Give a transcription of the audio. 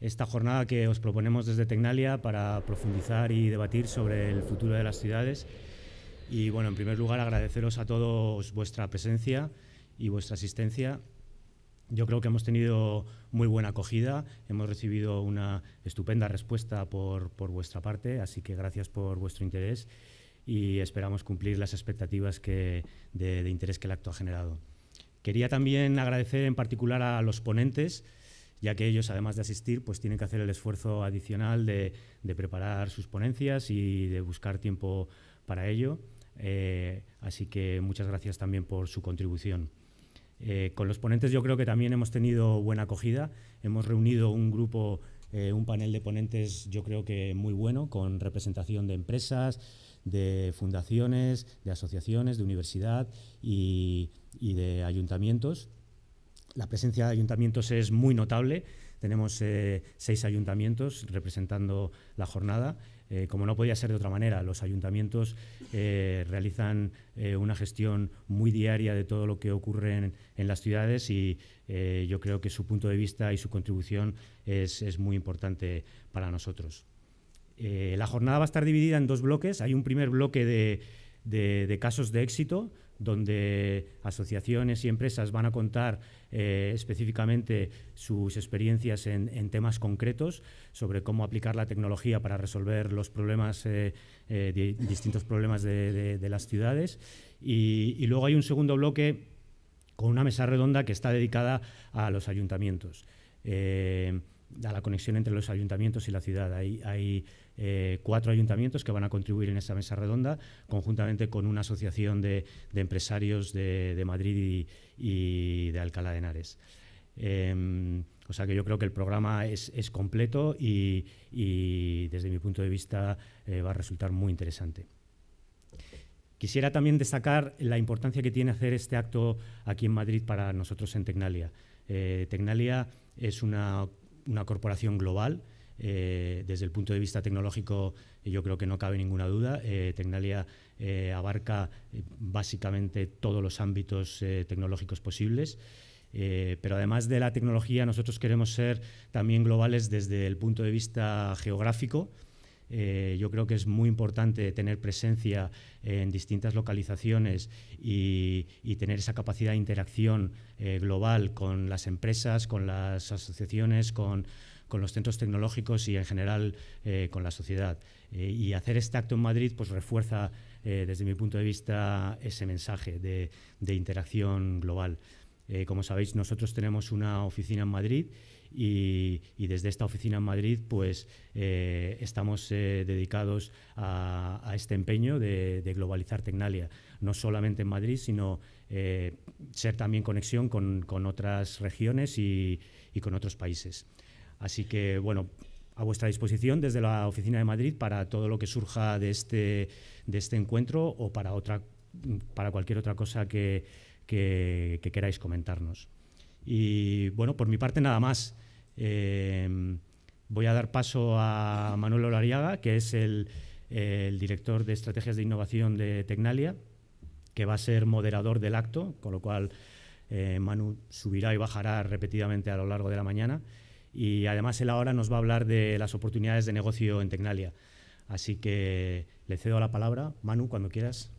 esta jornada que os proponemos desde Tecnalia para profundizar y debatir sobre el futuro de las ciudades. Y bueno, en primer lugar agradeceros a todos vuestra presencia y vuestra asistencia. Yo creo que hemos tenido muy buena acogida, hemos recibido una estupenda respuesta por, por vuestra parte, así que gracias por vuestro interés y esperamos cumplir las expectativas que, de, de interés que el acto ha generado. Quería también agradecer en particular a los ponentes, ya que ellos, además de asistir, pues tienen que hacer el esfuerzo adicional de, preparar sus ponencias y de buscar tiempo para ello. Eh, así que muchas gracias también por su contribución. Eh, con los ponentes yo creo que también hemos tenido buena acogida. Hemos reunido un grupo, eh, un panel de ponentes yo creo que muy bueno, con representación de empresas, de fundaciones, de asociaciones, de universidad y de ayuntamientos. La presencia de ayuntamientos es muy notable. Tenemos eh, seis ayuntamientos representando la jornada. Eh, como no podía ser de otra manera, los ayuntamientos eh, realizan una gestión muy diaria de todo lo que ocurre en, las ciudades y yo creo que su punto de vista y su contribución es, muy importante para nosotros. la jornada va a estar dividida en dos bloques. Hay un primer bloque de casos de éxito, donde asociaciones y empresas van a contar eh, específicamente sus experiencias en, temas concretos sobre cómo aplicar la tecnología para resolver los problemas, eh, eh, distintos problemas de, las ciudades. Y, luego hay un segundo bloque con una mesa redonda que está dedicada a los ayuntamientos a la conexión entre los ayuntamientos y la ciudad. Hay, hay eh, cuatro ayuntamientos que van a contribuir en esta mesa redonda, conjuntamente con una asociación de, empresarios de, Madrid y, de Alcalá de Henares. Em, o sea que yo creo que el programa es, completo y, desde mi punto de vista eh, va a resultar muy interesante. Quisiera también destacar la importancia que tiene hacer este acto aquí en Madrid para nosotros en Tecnalia. Eh, Tecnalia es una una corporación global. Eh, desde el punto de vista tecnológico, eh, yo creo que no cabe ninguna duda. Eh, Tecnalia abarca básicamente todos los ámbitos tecnológicos posibles. pero además de la tecnología, nosotros queremos ser también globales desde el punto de vista geográfico. Eh, yo creo que es muy importante tener presencia en distintas localizaciones y, tener esa capacidad de interacción eh, global con las empresas, con las asociaciones, con, los centros tecnológicos y en general eh, con la sociedad. y hacer este acto en Madrid pues, refuerza desde mi punto de vista ese mensaje de interacción global. Eh, como sabéis, nosotros tenemos una oficina en Madrid y, desde esta oficina en Madrid pues, eh, estamos eh, dedicados a, este empeño de, globalizar Tecnalia, no solamente en Madrid, sino ser también conexión con, otras regiones y, con otros países. Así que, bueno, a vuestra disposición desde la oficina de Madrid para todo lo que surja de este, este encuentro o para cualquier otra cosa que, que, queráis comentarnos. Y bueno, por mi parte nada más. Eh, voy a dar paso a Manuel Olariaga, que es el, director de estrategias de innovación de Tecnalia, que va a ser moderador del acto, con lo cual eh, Manu subirá y bajará repetidamente a lo largo de la mañana. Y además él ahora nos va a hablar de las oportunidades de negocio en Tecnalia. Así que le cedo la palabra. Manu, cuando quieras.